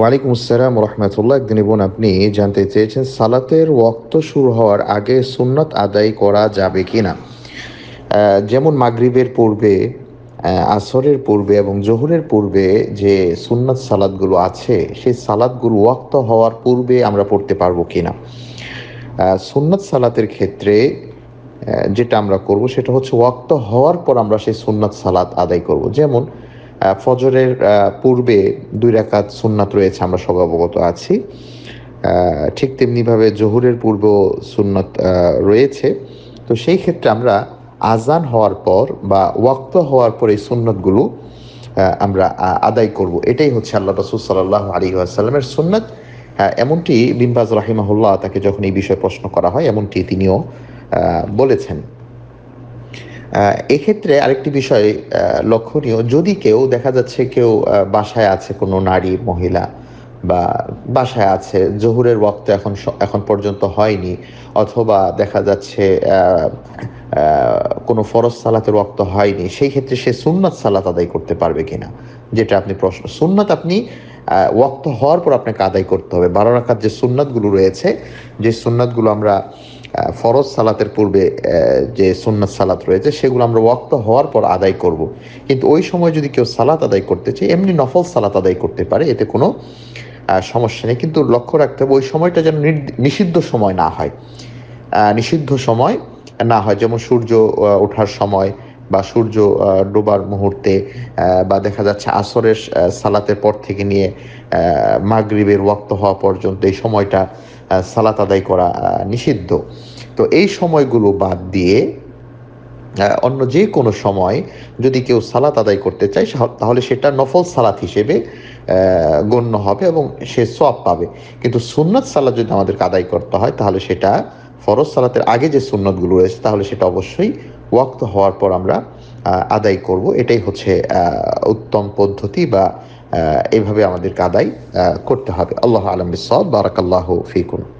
ওয়ালাইকুম আসসালাম রহমতুল্লাহ একদিন বোন আপনি জানতে চেয়েছেন সালাতের ওক্ত শুরু হওয়ার আগে সুন্নত আদায় করা যাবে কি না যেমন মাগরিবের পূর্বে আসরের পূর্বে এবং জোহরের পূর্বে যে সুন্নাত সালাদগুলো আছে সেই সালাদগুলো ওয়াক্ত হওয়ার পূর্বে আমরা পড়তে পারবো কি না সুন্নাত সালাতের ক্ষেত্রে যেটা আমরা করব সেটা হচ্ছে ওয়াক্ত হওয়ার পর আমরা সেই সুন্নাত সালাত আদায় করব যেমন ফজরের পূর্বে দুই রাকাত সুন্নাত রয়েছে আমরা সব অবগত আছি ঠিক তেমনিভাবে জহুরের পূর্ব সুন্নত রয়েছে তো সেই ক্ষেত্রে আমরা আজান হওয়ার পর বা ওয়াক্ত হওয়ার পর এই সুন্নতগুলো আমরা আদায় করব এটাই হচ্ছে আল্লাহ রসুল সাল্লাহ আলী আসাল্লামের সুন্নত হ্যাঁ, এমনটি বিনবাজ রাহিমাহুল্লাহ তাকে যখন এই বিষয়ে প্রশ্ন করা হয় এমনটি তিনিও বলেছেন এক্ষেত্রে আরেকটি বিষয় লক্ষণীয় যদি কেউ দেখা যাচ্ছে কেউ বাসায় আছে কোনো নারী মহিলা বা বাসায় আছে জহুরের ওয়াক্ত এখন এখন পর্যন্ত হয়নি অথবা দেখা যাচ্ছে কোনো ফরজ সালাতের ওয়াক্ত হয়নি সেই ক্ষেত্রে সে সুন্নাত সালাত আদায় করতে পারবে কিনা যেটা আপনি প্রশ্ন সুন্নাত আপনি ওয়াক্ত হওয়ার পর আপনাকে আদায় করতে হবে বারো রাখার যে সুন্নাতগুলো রয়েছে যে সুন্নাতগুলো আমরা ফরজ সালাতের পূর্বে যে সুন্নাত সালাত রয়েছে সেগুলো আমরা ওয়াক্ত হওয়ার পর আদায় করব। কিন্তু ওই সময় যদি কেউ সালাত আদায় করতে চায় এমনি নফল সালাত আদায় করতে পারে এতে কোনো সমস্যা নেই কিন্তু লক্ষ্য রাখতে হবে ওই সময়টা যেন নিষিদ্ধ সময় না হয় নিষিদ্ধ সময় না হয় যেমন সূর্য ওঠার সময় বা সূর্য ডোবার মুহূর্তে বা দেখা যাচ্ছে আসরের সালাতের পর থেকে নিয়ে মাগরিবের ওয়াক্ত হওয়া পর্যন্ত এই সময়টা সালাত আদায় করা নিষিদ্ধ তো এই সময়গুলো বাদ দিয়ে অন্য যে কোনো সময় যদি কেউ সালাত আদায় করতে চায় তাহলে সেটা নফল সালাত হিসেবে গণ্য হবে এবং সে সব পাবে কিন্তু সুন্নত সালাত যদি আমাদেরকে আদায় করতে হয় তাহলে সেটা ফরজ সালাতের আগে যে সুন্নতগুলো রয়েছে তাহলে সেটা অবশ্যই ওয়াক্ত হওয়ার পর আমরা আদায় করব এটাই হচ্ছে উত্তম পদ্ধতি বা এভাবে আমাদেরকে আদায় করতে হবে আল্লাহ আলম বিসদ বারাকাল্লাহ ফিকুন